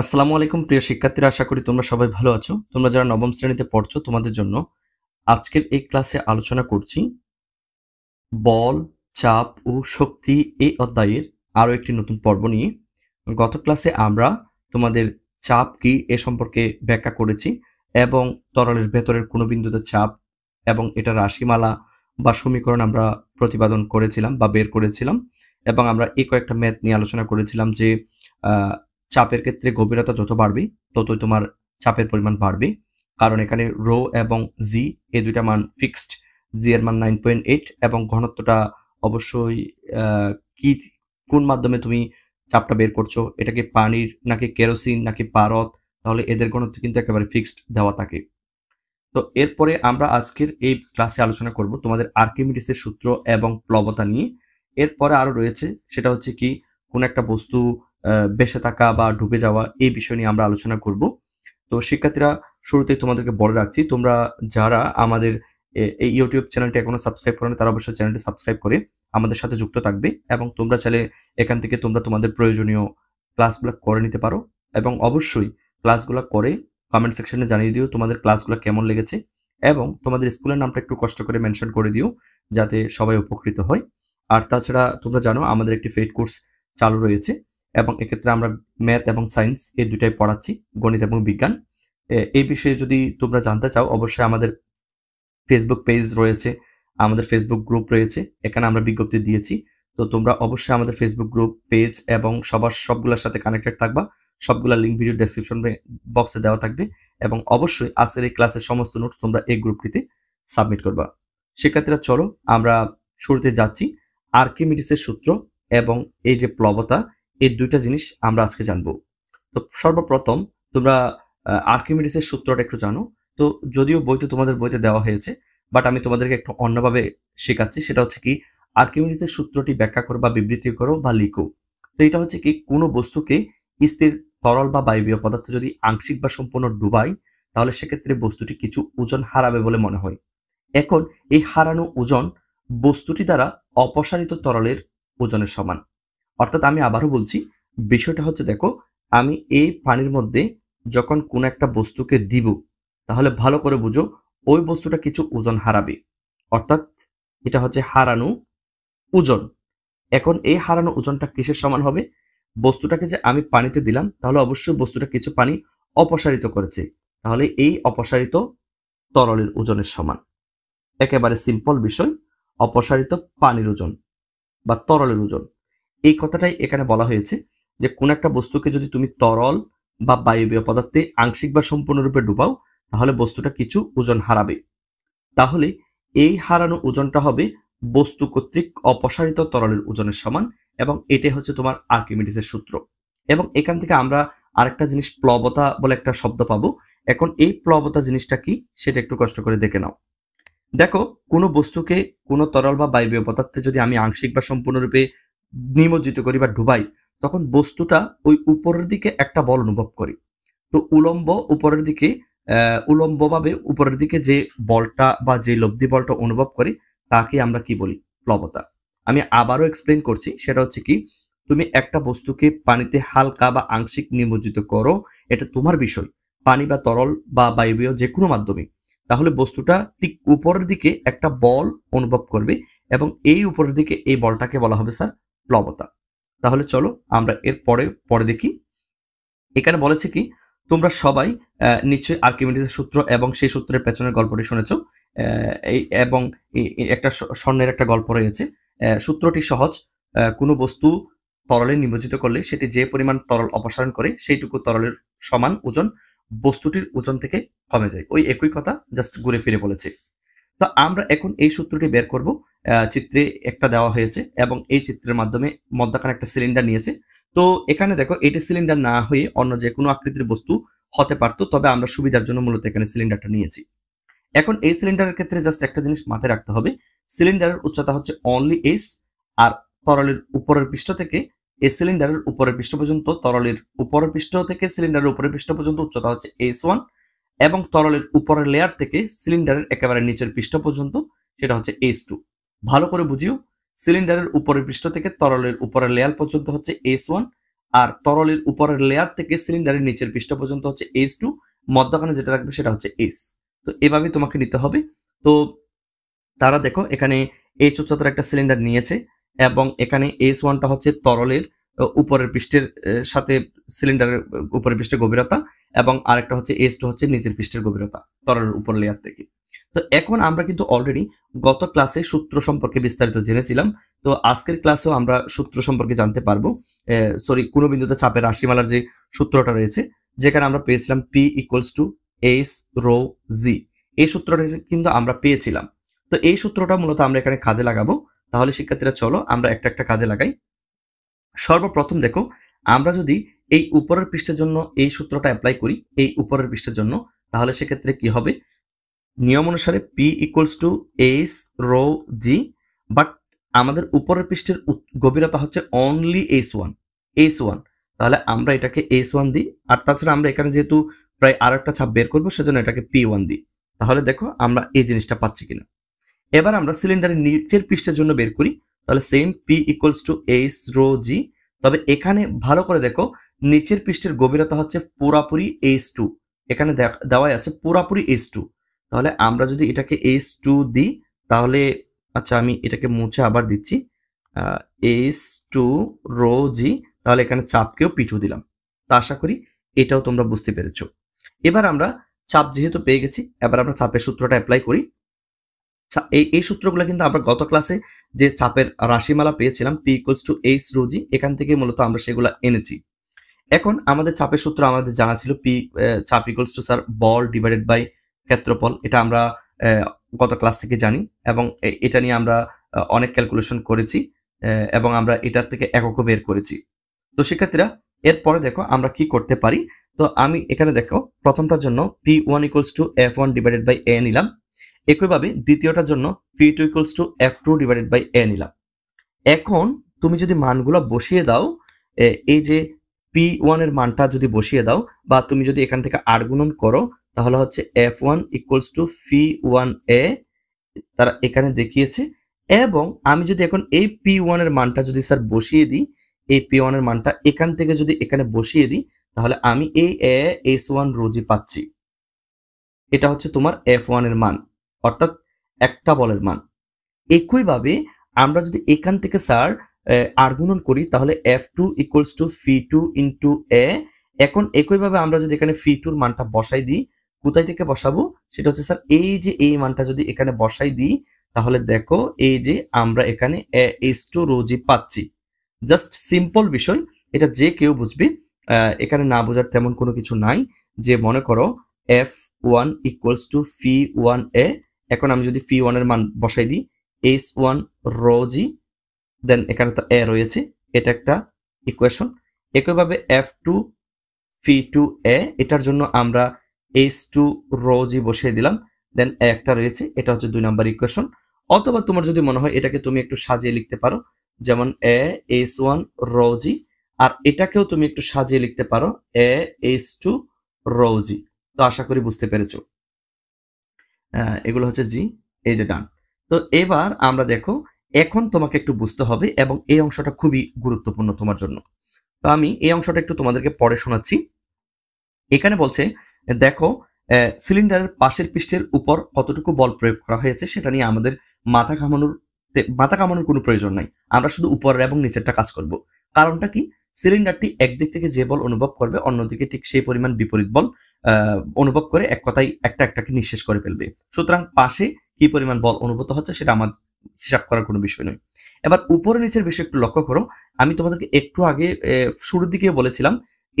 আসসালামু আলাইকুম প্রিয় শিক্ষার্থীরা আশা করি তোমরা সবাই ভালো আছো তোমরা যারা নবম শ্রেণীতে পড়ছো তোমাদের জন্য আজকের এই ক্লাসে আলোচনা করছি বল চাপ ও শক্তি এই অধ্যায়ের আরও একটি নতুন পর্ব নিয়ে গত ক্লাসে আমরা তোমাদের চাপ কি এ সম্পর্কে ব্যাখ্যা করেছি এবং তরলের ভেতরের কোনো বিন্দুতে চাপ এবং এটা রাশিমালা বা সমীকরণ আমরা প্রতিপাদন করেছিলাম বা বের করেছিলাম এবং আমরা এই কয়েকটা ম্যাথ নিয়ে আলোচনা করেছিলাম যে চাপের ক্ষেত্রে গভীরতা যত বাড়বে ততই তোমার চাপের পরিমাণ বাড়বে কারণ এখানে রো এবং জি এই দুইটা মান ফিক্সড জি এর মান নাইন পয়েন্ট এইট এবং ঘনত্বটা অবশ্যই কি কোন মাধ্যমে তুমি চাপটা বের করছো এটাকে পানির নাকি কেরোসিন নাকি পারত তাহলে এদের ঘনত্ব কিন্তু একেবারে ফিক্সড দেওয়া থাকে তো এরপরে আমরা আজকের এই ক্লাসে আলোচনা করব তোমাদের আর্কিমিডিসের সূত্র এবং প্লবতা নিয়ে এরপরে আরও রয়েছে সেটা হচ্ছে কি কোন একটা বস্তু বেঁচে থাকা বা ডুবে যাওয়া এই বিষয় নিয়ে আমরা আলোচনা করব তো শিক্ষার্থীরা শুরুতেই তোমাদেরকে বলে রাখছি তোমরা যারা আমাদের এই ইউটিউব চ্যানেলটি এখনো সাবস্ক্রাইব করেন তারা অবশ্যই চ্যানেলটি সাবস্ক্রাইব করে আমাদের সাথে যুক্ত থাকবে এবং তোমরা চাইলে এখান থেকে তোমরা তোমাদের প্রয়োজনীয় ক্লাসগুলো করে নিতে পারো এবং অবশ্যই ক্লাসগুলো করে কমেন্ট সেকশনে জানিয়ে দিও তোমাদের ক্লাসগুলো কেমন লেগেছে এবং তোমাদের স্কুলের নামটা একটু কষ্ট করে মেনশন করে দিও যাতে সবাই উপকৃত হয় আর তাছাড়া তোমরা জানো আমাদের একটি ফেড কোর্স চালু রয়েছে এবং এক্ষেত্রে আমরা ম্যাথ এবং সায়েন্স এই দুটাই পড়াচ্ছি গণিত এবং বিজ্ঞান এই বিষয়ে যদি তোমরা জানতে চাও অবশ্যই আমাদের ফেসবুক পেজ রয়েছে আমাদের ফেসবুক গ্রুপ রয়েছে এখানে আমরা বিজ্ঞপ্তি দিয়েছি তো তোমরা অবশ্যই আমাদের ফেসবুক গ্রুপ পেজ এবং সবার সবগুলোর সাথে কানেক্টেড থাকবা সবগুলা লিঙ্ক ভিডিও ডেসক্রিপশন বক্সে দেওয়া থাকবে এবং অবশ্যই আজকের এই ক্লাসের সমস্ত নোটস তোমরা এই গ্রুপটিতে সাবমিট করবা শিক্ষার্থীরা চলো আমরা শুরুতে যাচ্ছি আর্কিমিডিসের সূত্র এবং এই যে প্লবতা এই দুইটা জিনিস আমরা আজকে জানবো তো সর্বপ্রথম তোমরা আর্কিমিডিসের সূত্রটা একটু জানো তো যদিও বইতে তোমাদের বইতে দেওয়া হয়েছে বাট আমি তোমাদেরকে একটু অন্যভাবে শেখাচ্ছি সেটা হচ্ছে কি আর্কিমিডিসের সূত্রটি ব্যাখ্যা করো বা বিবৃতি করো বা লিখো তো এটা হচ্ছে কি কোনো বস্তুকে স্থির তরল বা বায়বীয় পদার্থ যদি আংশিক বা সম্পূর্ণ ডুবাই তাহলে সেক্ষেত্রে বস্তুটি কিছু ওজন হারাবে বলে মনে হয় এখন এই হারানো ওজন বস্তুটি দ্বারা অপসারিত তরলের ওজনের সমান অর্থাৎ আমি আবারও বলছি বিষয়টা হচ্ছে দেখো আমি এই পানির মধ্যে যখন কোনো একটা বস্তুকে দিব তাহলে ভালো করে বুঝো ওই বস্তুটা কিছু ওজন হারাবে অর্থাৎ এটা হচ্ছে হারানো ওজন এখন এই হারানো ওজনটা কিসের সমান হবে বস্তুটাকে যে আমি পানিতে দিলাম তাহলে অবশ্যই বস্তুটা কিছু পানি অপসারিত করেছে তাহলে এই অপসারিত তরলের ওজনের সমান একেবারে সিম্পল বিষয় অপসারিত পানির ওজন বা তরলের ওজন এই কথাটাই এখানে বলা হয়েছে যে কোন একটা বস্তুকে যদি তুমি তরল বা বায়বীয় পদার্থে আংশিক বা সম্পূর্ণরূপে ডুবাও তাহলে বস্তুটা কিছু ওজন হারাবে তাহলে এই হারানো ওজনটা হবে বস্তু কর্তৃক অপসারিত তরলের ওজনের সমান এবং এটাই হচ্ছে তোমার আর্কিমিডিসের সূত্র এবং এখান থেকে আমরা আরেকটা জিনিস প্লবতা বলে একটা শব্দ পাবো এখন এই প্লবতা জিনিসটা কি সেটা একটু কষ্ট করে দেখে নাও দেখো কোনো বস্তুকে কোনো তরল বা বায়বীয় পদার্থে যদি আমি আংশিক বা সম্পূর্ণরূপে নিমজ্জিত করি বা ডুবাই তখন বস্তুটা ওই উপরের দিকে একটা বল অনুভব করি তো উলম্ব উপরের দিকে উলম্বভাবে উপরের দিকে যে বলটা বা যে লব্ধি বলটা অনুভব করি তাকে আমরা কি বলি প্লবতা আমি আবারও এক্সপ্লেন করছি সেটা হচ্ছে কি তুমি একটা বস্তুকে পানিতে হালকা বা আংশিক নিমজ্জিত করো এটা তোমার বিষয় পানি বা তরল বা বায়বীয় যে কোনো মাধ্যমে তাহলে বস্তুটা ঠিক উপরের দিকে একটা বল অনুভব করবে এবং এই উপরের দিকে এই বলটাকে বলা হবে স্যার প্লবতা তাহলে চলো আমরা এর পরে পরে দেখি এখানে বলেছে কি তোমরা সবাই নিশ্চয়ই আর্কিমিডিসের সূত্র এবং সেই সূত্রের পেছনের গল্পটি শুনেছ এই এবং একটা স্বর্ণের একটা গল্প রয়েছে সূত্রটি সহজ কোনো বস্তু তরলে নিমজ্জিত করলে সেটি যে পরিমাণ তরল অপসারণ করে সেইটুকু তরলের সমান ওজন বস্তুটির ওজন থেকে কমে যায় ওই একই কথা জাস্ট ঘুরে ফিরে বলেছে তো আমরা এখন এই সূত্রটি বের করব চিত্রে একটা দেওয়া হয়েছে এবং এই চিত্রের মাধ্যমে মদ্যাকার একটা সিলিন্ডার নিয়েছে তো এখানে দেখো এটি সিলিন্ডার না হয়ে অন্য যে কোনো আকৃতির বস্তু হতে পারতো তবে আমরা সুবিধার জন্য মূলত এখানে সিলিন্ডারটা নিয়েছি এখন এই সিলিন্ডারের ক্ষেত্রে জাস্ট একটা জিনিস মাথায় রাখতে হবে সিলিন্ডারের উচ্চতা হচ্ছে অনলি এস আর তরলের উপরের পৃষ্ঠ থেকে এই সিলিন্ডারের উপরের পৃষ্ঠ পর্যন্ত তরলের উপরের পৃষ্ঠ থেকে সিলিন্ডারের উপরের পৃষ্ঠ পর্যন্ত উচ্চতা হচ্ছে এস ওয়ান এবং তরলের উপরের লেয়ার থেকে সিলিন্ডারের একেবারে নিচের পৃষ্ঠ পর্যন্ত সেটা হচ্ছে এস টু ভালো করে বুঝিও সিলিন্ডারের উপরের পৃষ্ঠ থেকে তরলের উপরের লেয়ার পর্যন্ত হচ্ছে এস ওয়ান আর তরলের উপরের লেয়ার থেকে সিলিন্ডারের নিচের পৃষ্ঠ পর্যন্ত হচ্ছে এস টু মধ্যখানে যেটা থাকবে সেটা হচ্ছে এস তো এভাবে তোমাকে নিতে হবে তো তারা দেখো এখানে এইচ উচ্চতার একটা সিলিন্ডার নিয়েছে এবং এখানে এস ওয়ানটা হচ্ছে তরলের উপরের পৃষ্ঠের সাথে সিলিন্ডারের উপরের পৃষ্ঠের গভীরতা এবং আরেকটা হচ্ছে এস টু হচ্ছে নিচের পৃষ্ঠের গভীরতা তরলের উপর লেয়ার থেকে তো এখন আমরা কিন্তু অলরেডি গত ক্লাসে সূত্র সম্পর্কে বিস্তারিত জেনেছিলাম তো আজকের ক্লাসেও আমরা সূত্র সম্পর্কে জানতে পারবো সরি কোনো বিন্দুতে চাপের রাশিমালার যে সূত্রটা রয়েছে যেখানে আমরা পেয়েছিলাম P equals to S rho G এই সূত্রটা কিন্তু আমরা পেয়েছিলাম তো এই সূত্রটা মূলত আমরা এখানে কাজে লাগাবো তাহলে শিক্ষার্থীরা চলো আমরা একটা একটা কাজে লাগাই সর্বপ্রথম দেখো আমরা যদি এই উপরের পৃষ্ঠের জন্য এই সূত্রটা অ্যাপ্লাই করি এই উপরের পৃষ্ঠের জন্য তাহলে সেক্ষেত্রে কি হবে নিয়ম অনুসারে P equals to H rho G but আমাদের উপরের পৃষ্ঠের গভীরতা হচ্ছে only S one S one তাহলে আমরা এটাকে এস ওয়ান দিই আর তাছাড়া আমরা এখানে যেহেতু প্রায় আর একটা ছাপ বের করবো সেজন্য এটাকে পি ওয়ান দিই তাহলে দেখো আমরা এই জিনিসটা পাচ্ছি কিনা এবার আমরা সিলিন্ডারের নিচের পৃষ্ঠের জন্য বের করি তাহলে same P equals to H rho G তবে এখানে ভালো করে দেখো নিচের পৃষ্ঠের গভীরতা হচ্ছে পুরাপুরি এইচ টু এখানে দেওয়াই আছে পুরাপুরি এইচ টু তাহলে আমরা যদি এটাকে এইচ টু দিই তাহলে আচ্ছা আমি এটাকে মুছে আবার দিচ্ছি এইচ টু রো জি তাহলে এখানে চাপকেও পিঠু দিলাম তা আশা করি এটাও তোমরা বুঝতে পেরেছ এবার আমরা চাপ যেহেতু পেয়ে গেছি এবার আমরা চাপের সূত্রটা অ্যাপ্লাই করি এই এই সূত্রগুলো কিন্তু আমরা গত ক্লাসে যে চাপের রাশিমালা পেয়েছিলাম P equals to H rho G এখান থেকে মূলত আমরা সেগুলো এনেছি এখন আমাদের চাপের সূত্র আমাদের জানা ছিল পি চাপ ইকুয়ালস টু স্যার বল ডিভাইডেড বাই ক্ষেত্রফল এটা আমরা গত ক্লাস থেকে জানি এবং এটা নিয়ে আমরা অনেক ক্যালকুলেশন করেছি এবং আমরা এটার থেকে এককও বের করেছি তো শিক্ষার্থীরা এরপরে দেখো আমরা কি করতে পারি তো আমি এখানে দেখো প্রথমটার জন্য P one equals to F one divided by A নিলাম একইভাবে দ্বিতীয়টার জন্য P two equals to F two divided by A নিলাম এখন তুমি যদি মানগুলো বসিয়ে দাও এই যে পি ওয়ানের মানটা যদি বসিয়ে দাও বা তুমি যদি এখান থেকে আর গুণন করো তাহলে হচ্ছে এফ ওয়ান ইকুয়ালস টু ফি ওয়ান এ তারা এখানে দেখিয়েছে এবং আমি যদি এখন এই পি ওয়ানের মানটা যদি স্যার বসিয়ে দিই এই পি ওয়ানের মানটা এখান থেকে যদি এখানে বসিয়ে দিই তাহলে আমি এই এ এস ওয়ান রোজি পাচ্ছি এটা হচ্ছে তোমার এফ ওয়ানের মান অর্থাৎ একটা বলের মান একইভাবে আমরা যদি এখান থেকে স্যার আর্গুমেন্ট করি তাহলে এফ টু ইকুয়ালস টু ফি টু ইন্টু এ এখন একইভাবে আমরা যদি এখানে ফি টুর মানটা বসাই দিই কোথায় থেকে বসাবো সেটা হচ্ছে স্যার এই যে এই মানটা যদি এখানে বসাই দিই তাহলে দেখো এই যে আমরা এখানে এস টু জি পাচ্ছি জাস্ট সিম্পল বিষয় এটা যে কেউ বুঝবে এখানে না বোঝার তেমন কোনো কিছু নাই যে মনে করো এফ ওয়ান ইকুয়ালস টু ফি ওয়ান এ এখন আমি যদি ফি ওয়ানের মান বসাই দিই এস ওয়ান রোজি দেন এখানে তো এ রয়েছে এটা একটা ইকুয়েশন একইভাবে এফ টু ফি টু এ এটার জন্য আমরা এইচ টু রোজি বসিয়ে দিলাম দেন একটা রয়েছে এটা হচ্ছে দুই নাম্বার ইকুয়েশন অথবা তোমার যদি মনে হয় এটাকে তুমি একটু সাজিয়ে লিখতে পারো যেমন এ এইচ ওয়ান রোজি আর এটাকেও তুমি একটু সাজিয়ে লিখতে পারো এ এইচ টু রোজি তো আশা করি বুঝতে পেরেছো এগুলো হচ্ছে জি এই যে ডান তো এবার আমরা দেখো এখন তোমাকে একটু বুঝতে হবে এবং এই অংশটা খুবই গুরুত্বপূর্ণ তোমার জন্য তো আমি এই অংশটা একটু তোমাদেরকে পড়ে শোনাচ্ছি এখানে বলছে দেখো সিলিন্ডারের পাশের পৃষ্ঠের উপর কতটুকু বল প্রয়োগ করা হয়েছে সেটা নিয়ে আমাদের মাথা ঘামানোর মাথা কামানোর কোনো প্রয়োজন নাই আমরা শুধু উপরের এবং নিচেরটা কাজ করব কারণটা কি সিলিন্ডারটি একদিক থেকে যে বল অনুভব করবে অন্যদিকে ঠিক সেই পরিমাণ বিপরীত বল অনুভব করে এক কথাই একটা একটাকে নিঃশেষ করে ফেলবে সুতরাং পাশে কি পরিমাণ বল অনুভূত হচ্ছে সেটা আমার হিসাব করার কোনো বিষয় নয় এবার উপরে নিচের বিষয় একটু লক্ষ্য করো আমি তোমাদেরকে একটু আগে শুরুর দিকে বলেছিলাম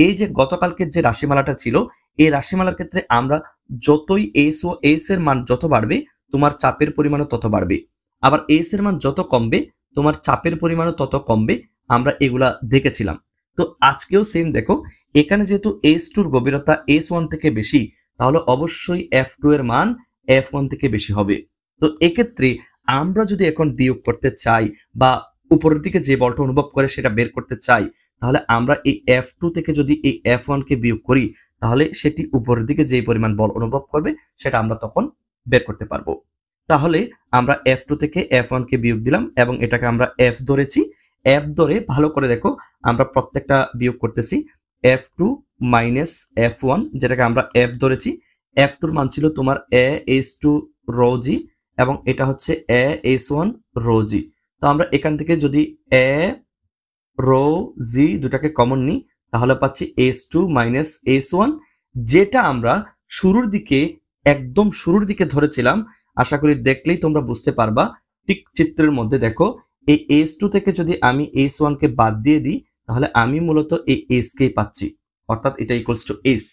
এই যে গতকালকের যে রাশিমালাটা ছিল এই রাশিমালার ক্ষেত্রে আমরা যতই এস ও এস এর মান যত বাড়বে তোমার চাপের পরিমাণও তত বাড়বে আবার এস এর মান যত কমবে তোমার চাপের পরিমাণও তত কমবে আমরা এগুলা দেখেছিলাম তো আজকেও সেম দেখো এখানে যেহেতু এস টুর গভীরতা এস ওয়ান থেকে বেশি তাহলে অবশ্যই এফ টু এর মান এফ ওয়ান থেকে বেশি হবে তো এক্ষেত্রে আমরা যদি এখন বিয়োগ করতে চাই বা উপরের দিকে যে বলটা অনুভব করে সেটা বের করতে চাই তাহলে আমরা এই এফ টু থেকে যদি এই এফ ওয়ানকে বিয়োগ করি তাহলে সেটি উপরের দিকে যেই পরিমাণ বল অনুভব করবে সেটা আমরা তখন বের করতে পারবো তাহলে আমরা এফ টু থেকে এফ ওয়ানকে বিয়োগ দিলাম এবং এটাকে আমরা এফ ধরেছি এফ ধরে ভালো করে দেখো আমরা প্রত্যেকটা বিয়োগ করতেছি F two minus F one যেটাকে আমরা এফ ধরেছি এফ টুর মান ছিল তোমার এ এস টু রোজি এবং এটা হচ্ছে এ এস ওয়ান রোজি তো আমরা এখান থেকে যদি এ রো জি দুটাকে কমন নিই তাহলে পাচ্ছি S two minus S one যেটা আমরা শুরুর দিকে একদম শুরুর দিকে ধরেছিলাম আশা করি দেখলেই তোমরা বুঝতে পারবা ঠিক চিত্রের মধ্যে দেখো এই এস টু থেকে যদি আমি এস ওয়ানকে বাদ দিয়ে দিই তাহলে আমি মূলত এই এস কেই পাচ্ছি অর্থাৎ এটা ইকুয়ালস টু এস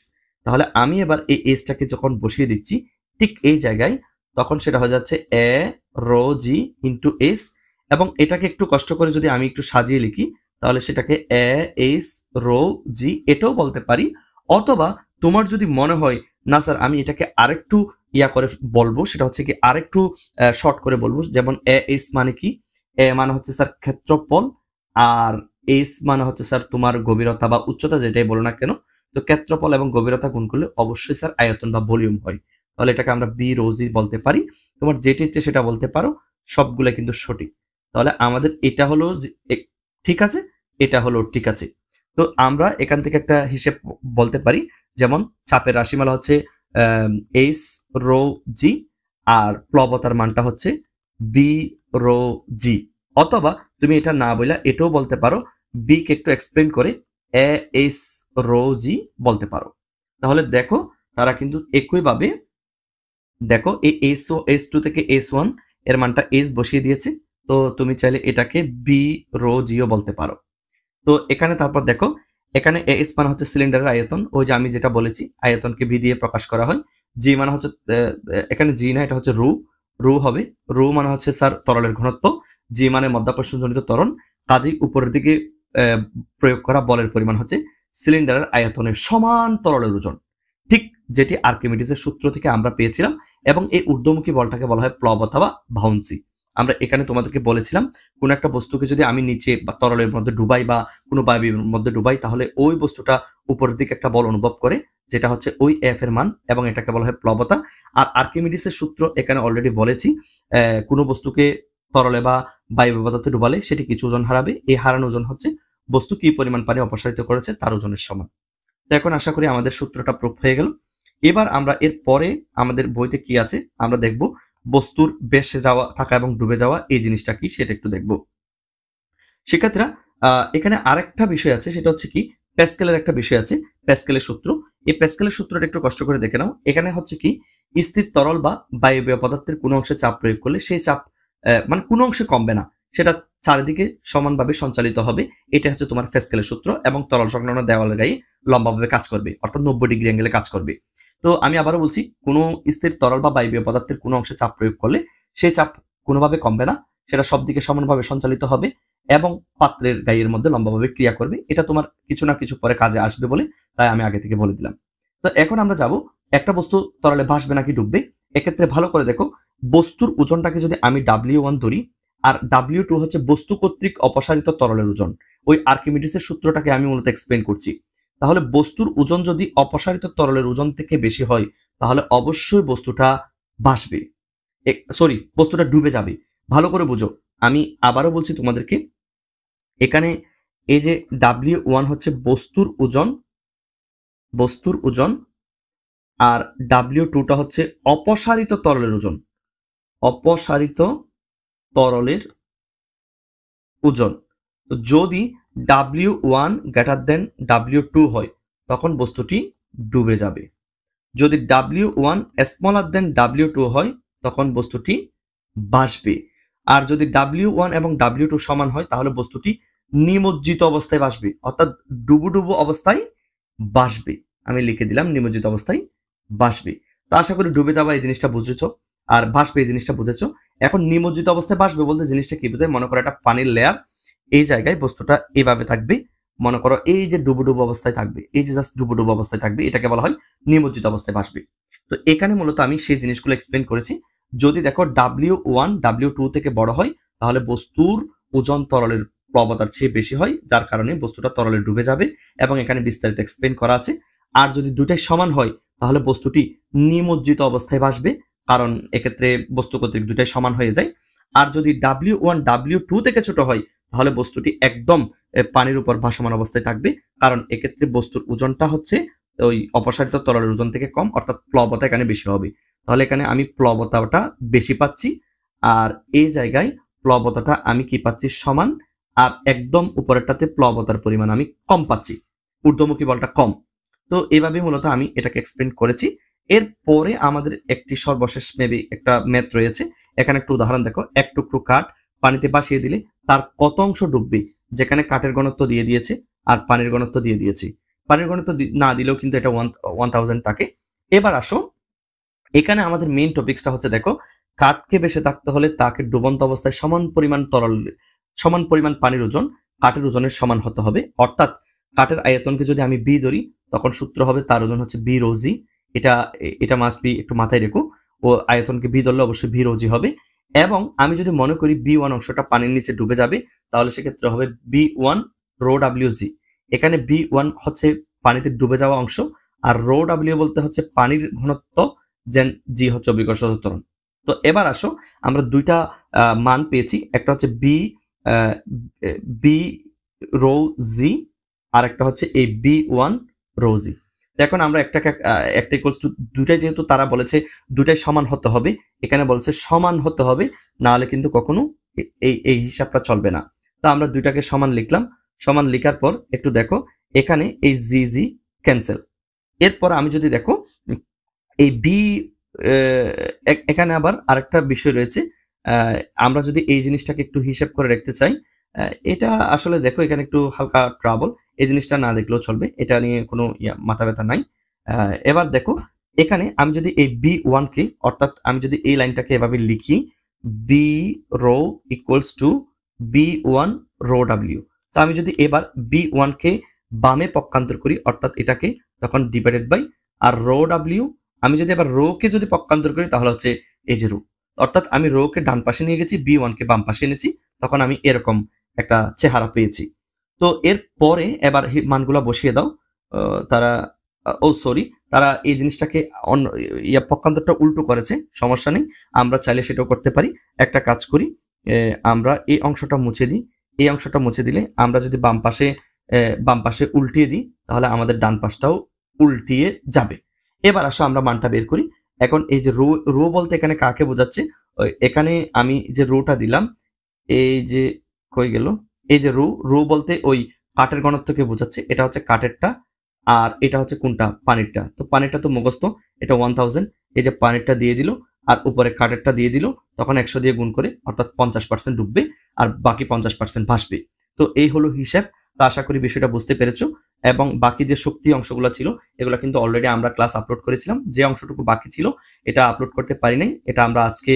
তাহলে আমি এবার এই এসটাকে যখন বসিয়ে দিচ্ছি ঠিক এই জায়গায় তখন সেটা হয়ে যাচ্ছে A rho G into S এবং এটাকে একটু কষ্ট করে যদি আমি একটু সাজিয়ে লিখি তাহলে সেটাকে এ এস রো জি এটাও বলতে পারি অথবা তোমার যদি মনে হয় না স্যার আমি এটাকে আরেকটু ইয়া করে বলবো সেটা হচ্ছে কি আরেকটু শর্ট করে বলবো যেমন এ এস মানে কি এ মানে হচ্ছে স্যার ক্ষেত্রফল আর এস মানে হচ্ছে স্যার তোমার গভীরতা বা উচ্চতা যেটাই বলো না কেন তো ক্ষেত্রফল এবং গভীরতা গুণ করলে অবশ্যই স্যার আয়তন বা ভলিউম হয় তাহলে এটাকে আমরা বি রোজি বলতে পারি তোমার যেটি ইচ্ছে সেটা বলতে পারো সবগুলো কিন্তু সঠিক তাহলে আমাদের এটা হলো ঠিক আছে এটা হলো ঠিক আছে তো আমরা এখান থেকে একটা হিসেব বলতে পারি যেমন চাপের রাশিমালা হচ্ছে এইস রো জি আর প্লবতার মানটা হচ্ছে বি রো জি অথবা তুমি এটা না বললে এটাও বলতে পারো বিকে একটু এক্সপ্লেন করে এ এস রো জি বলতে পারো তাহলে দেখো তারা কিন্তু একইভাবে দেখো এই এস ও এস টু থেকে এস ওয়ান এর মানটা এস বসিয়ে দিয়েছে তো তুমি চাইলে এটাকে বি রো জিও বলতে পারো তো এখানে তারপর দেখো এখানে এ এস মানে হচ্ছে সিলিন্ডারের আয়তন ওই যে আমি যেটা বলেছি আয়তনকে ভি দিয়ে প্রকাশ করা হয় জি মানে হচ্ছে এখানে জি না এটা হচ্ছে রু রু হবে রু মানে হচ্ছে স্যার তরলের ঘনত্ব জি মানে মধ্যাকর্ষণজনিত তরণ কাজেই উপরের দিকে প্রয়োগ করা বলের পরিমাণ হচ্ছে সিলিন্ডারের আয়তনের সমান তরলের ওজন ঠিক যেটি আর্কিমিডিসের সূত্র থেকে আমরা পেয়েছিলাম এবং এই ঊর্ধ্বমুখী বলটাকে বলা হয় প্লব অথবা ভাউন্সি আমরা এখানে তোমাদেরকে বলেছিলাম কোনো একটা বস্তুকে যদি আমি নিচে বা তরলের মধ্যে ডুবাই বা কোনো বায়ুর মধ্যে ডুবাই তাহলে ওই বস্তুটা উপরের দিকে একটা বল অনুভব করে যেটা হচ্ছে ওই এফ এর মান এবং এটাকে বলা হয় প্লবতা আর আর্কিমিডিসের সূত্র এখানে অলরেডি বলেছি কোনো বস্তুকে তরলে বা বায়ু পদার্থে ডুবালে সেটি কিছু ওজন হারাবে এই হারানো ওজন হচ্ছে বস্তু কি পরিমাণ পানি অপসারিত করেছে তার ওজনের সমান তো এখন আশা করি আমাদের সূত্রটা প্রুফ হয়ে গেল এবার আমরা এর পরে আমাদের বইতে কি আছে আমরা দেখব বস্তুর বেসে যাওয়া থাকা এবং ডুবে যাওয়া এই জিনিসটা কি সেটা একটু দেখব শিক্ষার্থীরা এখানে আরেকটা বিষয় আছে সেটা হচ্ছে কি প্যাসকেলের একটা বিষয় আছে প্যাসকেলের সূত্র এই প্যাসকেলের সূত্রটা একটু কষ্ট করে দেখে নাও এখানে হচ্ছে কি স্থির তরল বা বায়বীয় পদার্থের কোনো অংশে চাপ প্রয়োগ করলে সেই চাপ মানে কোনো অংশে কমবে না সেটা চারিদিকে সমানভাবে সঞ্চালিত হবে এটা হচ্ছে তোমার ফেসকেলের সূত্র এবং তরল সংলগ্ন দেওয়ালের গায়ে লম্বাভাবে কাজ করবে অর্থাৎ নব্বই ডিগ্রি অ্যাঙ্গেলে কাজ করবে তো আমি আবারও বলছি কোনো স্থির তরল বা বায়বীয় পদার্থের কোনো অংশে চাপ প্রয়োগ করলে সেই চাপ কোনোভাবে কমবে না সেটা সব দিকে সমানভাবে সঞ্চালিত হবে এবং পাত্রের গায়ের মধ্যে লম্বাভাবে ক্রিয়া করবে এটা তোমার কিছু না কিছু পরে কাজে আসবে বলে তাই আমি আগে থেকে বলে দিলাম তো এখন আমরা যাব একটা বস্তু তরলে ভাসবে নাকি ডুববে এক্ষেত্রে ভালো করে দেখো বস্তুর ওজনটাকে যদি আমি ডাব্লিউ ওয়ান ধরি আর ডাব্লিউ টু হচ্ছে বস্তু কর্তৃক অপসারিত তরলের ওজন ওই আর্কিমিডিসের সূত্রটাকে আমি মূলত এক্সপ্লেন করছি তাহলে বস্তুর ওজন যদি অপসারিত তরলের ওজন থেকে বেশি হয় তাহলে অবশ্যই বস্তুটা ভাসবে সরি বস্তুটা ডুবে যাবে ভালো করে বুঝো আমি আবারও বলছি তোমাদেরকে এখানে এই যে ডাব্লিউ ওয়ান হচ্ছে বস্তুর ওজন বস্তুর ওজন আর ডাব্লিউ টুটা হচ্ছে অপসারিত তরলের ওজন অপসারিত তরলের ওজন তো যদি W one greater than W two হয় তখন বস্তুটি ডুবে যাবে যদি W one smaller than W two হয় তখন বস্তুটি বাসবে আর যদি ডাব্লিউ ওয়ান এবং ডাব্লিউ টু সমান হয় তাহলে বস্তুটি নিমজ্জিত অবস্থায় বাসবে অর্থাৎ ডুবু ডুবু অবস্থায় বাসবে আমি লিখে দিলাম নিমজ্জিত অবস্থায় বাসবে তো আশা করি ডুবে যাওয়া এই জিনিসটা বুঝেছ আর ভাসবে এই জিনিসটা বুঝেছ এখন নিমজ্জিত অবস্থায় বাসবে বলতে জিনিসটা কি বোঝায় মনে করো একটা পানির লেয়ার এই জায়গায় বস্তুটা এভাবে থাকবে মনে করো এই যে ডুবুডুবু অবস্থায় থাকবে এই যে জাস্ট ডুবুডুবু অবস্থায় থাকবে এটাকে বলা হয় নিমজ্জিত অবস্থায় ভাসবে তো এখানে মূলত আমি সেই জিনিসগুলো এক্সপ্লেন করেছি যদি দেখো ডাব্লিউ ওয়ান ডাব্লিউ টু থেকে বড় হয় তাহলে বস্তুর ওজন তরলের প্রবতার চেয়ে বেশি হয় যার কারণে বস্তুটা তরলে ডুবে যাবে এবং এখানে বিস্তারিত এক্সপ্লেন করা আছে আর যদি দুটাই সমান হয় তাহলে বস্তুটি নিমজ্জিত অবস্থায় ভাসবে কারণ এক্ষেত্রে বস্তু কর্তৃক দুটাই সমান হয়ে যায় আর যদি ডাব্লিউ ওয়ান ডাব্লিউ টু থেকে ছোট হয় তাহলে বস্তুটি একদম পানির উপর ভাসমান অবস্থায় থাকবে কারণ এক্ষেত্রে বস্তুর ওজনটা হচ্ছে ওই অপসারিত তরলের ওজন থেকে কম অর্থাৎ প্লবতা এখানে বেশি হবে তাহলে এখানে আমি প্লবতাটা বেশি পাচ্ছি আর এই জায়গায় প্লবতাটা আমি কি পাচ্ছি সমান আর একদম উপরেরটাতে প্লবতার পরিমাণ আমি কম পাচ্ছি ঊর্ধ্বমুখী বলটা কম তো এভাবে মূলত আমি এটাকে এক্সপ্লেন করেছি এরপরে আমাদের একটি সর্বশেষ মেবি একটা ম্যাথ রয়েছে এখানে একটু উদাহরণ দেখো এক টুকরো কাঠ পানিতে ভাসিয়ে দিলে তার কত অংশ ডুববে যেখানে কাঠের গণত্ব দিয়ে দিয়েছে আর পানির গণত্ব দিয়ে দিয়েছে পানির গণত্ব না দিলেও কিন্তু এটা ওয়ান ওয়ান থাকে এবার আসো এখানে আমাদের মেইন টপিক্সটা হচ্ছে দেখো কাঠকে বেশি থাকতে হলে তাকে ডুবন্ত অবস্থায় সমান পরিমাণ তরল সমান পরিমাণ পানির ওজন কাঠের ওজনের সমান হতে হবে অর্থাৎ কাঠের আয়তনকে যদি আমি বি ধরি তখন সূত্র হবে তার ওজন হচ্ছে বি রোজি এটা এটা মাস্ট বি একটু মাথায় রেখো ও আয়তনকে বি ধরলে অবশ্যই ভি রোজি হবে এবং আমি যদি মনে করি বি ওয়ান অংশটা পানির নিচে ডুবে যাবে তাহলে সেক্ষেত্রে হবে V one rho W G এখানে বি ওয়ান হচ্ছে পানিতে ডুবে যাওয়া অংশ আর রো ডাব্লিউ বলতে হচ্ছে পানির ঘনত্ব যেন জি হচ্ছে অভিকর্ষ তো এবার আসো আমরা দুইটা মান পেয়েছি একটা হচ্ছে বি বি রো জি আর একটা হচ্ছে এই বি ওয়ান রো জি দেখুন আমরা একটাকে একটা ইকুয়ালস টু দুটাই যেহেতু তারা বলেছে দুটাই সমান হতে হবে এখানে বলেছে সমান হতে হবে না হলে কিন্তু কখনো এই এই হিসাবটা চলবে না তো আমরা দুইটাকে সমান লিখলাম সমান লিখার পর একটু দেখো এখানে এই জি জি ক্যান্সেল এরপর আমি যদি দেখো এই বি এখানে আবার আরেকটা বিষয় রয়েছে আমরা যদি এই জিনিসটাকে একটু হিসাব করে রাখতে চাই এটা আসলে দেখো এখানে একটু হালকা ট্রাবল এই জিনিসটা না দেখলেও চলবে এটা নিয়ে কোনো মাথা ব্যথা নাই এবার দেখো এখানে আমি যদি এই বি ওয়ানকে অর্থাৎ আমি যদি এই লাইনটাকে এভাবে লিখি V rho equals to V one rho W তো আমি যদি এবার বি ওয়ানকে বামে পক্ষান্তর করি অর্থাৎ এটাকে তখন ডিভাইডেড বাই আর রো ডাব্লিউ আমি যদি এবার রোকে যদি পক্ষান্তর করি তাহলে হচ্ছে এই যে রো অর্থাৎ আমি রোকে ডান পাশে নিয়ে গেছি বি ওয়ানকে বাম পাশে এনেছি তখন আমি এরকম একটা চেহারা পেয়েছি তো এর পরে এবার মানগুলো বসিয়ে দাও তারা ও সরি তারা এই জিনিসটাকে অন্য ইয়া পক্ষান্তরটা উল্টো করেছে সমস্যা নেই আমরা চাইলে সেটাও করতে পারি একটা কাজ করি আমরা এই অংশটা মুছে দিই এই অংশটা মুছে দিলে আমরা যদি বাম পাশে বাম পাশে উল্টিয়ে দিই তাহলে আমাদের ডান পাশটাও উল্টিয়ে যাবে এবার আসো আমরা মানটা বের করি এখন এই যে রো রো বলতে এখানে কাকে বোঝাচ্ছে এখানে আমি যে রোটা দিলাম এই যে কই গেল এই যে রু রু বলতে ওই কাঠের ঘনত্বকে বোঝাচ্ছে এটা হচ্ছে কাঠেরটা আর এটা হচ্ছে কোনটা পানিরটা তো পানিরটা তো মুখস্থ এটা ওয়ান থাউজেন্ড এই যে পানিরটা দিয়ে দিল আর উপরে কাঠেরটা দিয়ে দিল তখন একশো দিয়ে গুণ করে অর্থাৎ পঞ্চাশ পার্সেন্ট ডুববে আর বাকি পঞ্চাশ পার্সেন্ট ভাসবে তো এই হলো হিসাব তো আশা করি বিষয়টা বুঝতে পেরেছো এবং বাকি যে শক্তি অংশগুলো ছিল এগুলো কিন্তু অলরেডি আমরা ক্লাস আপলোড করেছিলাম যে অংশটুকু বাকি ছিল এটা আপলোড করতে পারি নাই এটা আমরা আজকে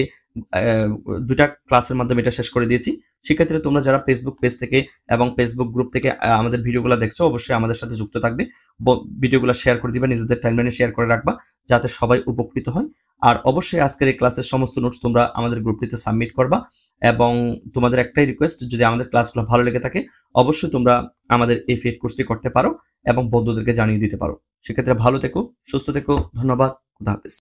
দুটা ক্লাসের মাধ্যমে এটা শেষ করে দিয়েছি সেক্ষেত্রে তোমরা যারা ফেসবুক পেজ থেকে এবং ফেসবুক গ্রুপ থেকে আমাদের ভিডিওগুলো দেখছো অবশ্যই আমাদের সাথে যুক্ত থাকবে ভিডিওগুলো শেয়ার করে দিবা নিজেদের টাইমলাইনে শেয়ার করে রাখবা যাতে সবাই উপকৃত হয় আর অবশ্যই আজকের এই ক্লাসের সমস্ত নোটস তোমরা আমাদের গ্রুপটিতে সাবমিট করবা এবং তোমাদের একটাই রিকোয়েস্ট যদি আমাদের ক্লাসগুলো ভালো লেগে থাকে অবশ্যই তোমরা আমাদের এই ফেড কোর্সটি করতে পারো এবং বন্ধুদেরকে জানিয়ে দিতে পারো সেক্ষেত্রে ভালো থেকো সুস্থ থেকো ধন্যবাদ খুদা হাফিজ